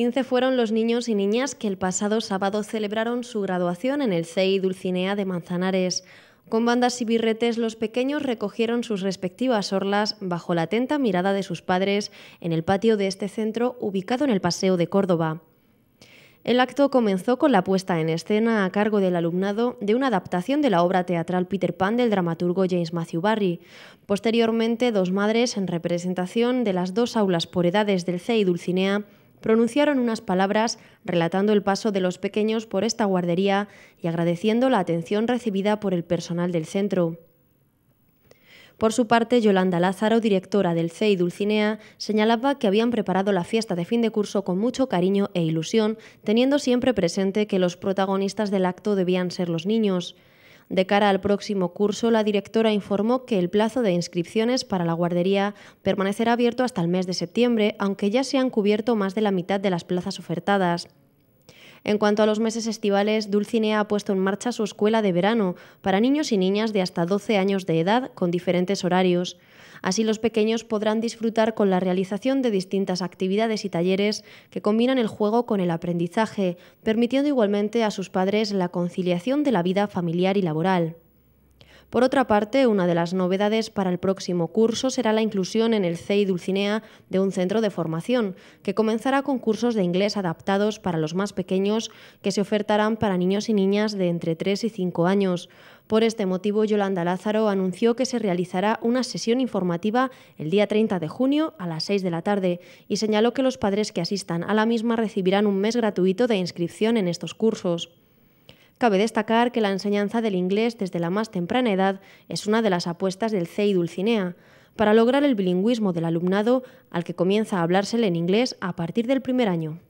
15 fueron los niños y niñas que el pasado sábado celebraron su graduación en el CEI Dulcinea de Manzanares. Con bandas y birretes, los pequeños recogieron sus respectivas orlas bajo la atenta mirada de sus padres en el patio de este centro ubicado en el Paseo de Córdoba. El acto comenzó con la puesta en escena a cargo del alumnado de una adaptación de la obra teatral Peter Pan del dramaturgo James Matthew Barry. Posteriormente, dos madres en representación de las dos aulas por edades del CEI Dulcinea pronunciaron unas palabras relatando el paso de los pequeños por esta guardería y agradeciendo la atención recibida por el personal del centro. Por su parte, Yolanda Lázaro, directora del CEI Dulcinea, señalaba que habían preparado la fiesta de fin de curso con mucho cariño e ilusión, teniendo siempre presente que los protagonistas del acto debían ser los niños. De cara al próximo curso, la directora informó que el plazo de inscripciones para la guardería permanecerá abierto hasta el mes de septiembre, aunque ya se han cubierto más de la mitad de las plazas ofertadas. En cuanto a los meses estivales, Dulcinea ha puesto en marcha su escuela de verano para niños y niñas de hasta 12 años de edad con diferentes horarios. Así los pequeños podrán disfrutar con la realización de distintas actividades y talleres que combinan el juego con el aprendizaje, permitiendo igualmente a sus padres la conciliación de la vida familiar y laboral. Por otra parte, una de las novedades para el próximo curso será la inclusión en el CEI Dulcinea de un centro de formación, que comenzará con cursos de inglés adaptados para los más pequeños que se ofertarán para niños y niñas de entre 3 y 5 años. Por este motivo, Yolanda Lázaro anunció que se realizará una sesión informativa el día 30 de junio a las 6 de la tarde y señaló que los padres que asistan a la misma recibirán un mes gratuito de inscripción en estos cursos. Cabe destacar que la enseñanza del inglés desde la más temprana edad es una de las apuestas del CEI Dulcinea, para lograr el bilingüismo del alumnado al que comienza a hablársele en inglés a partir del primer año.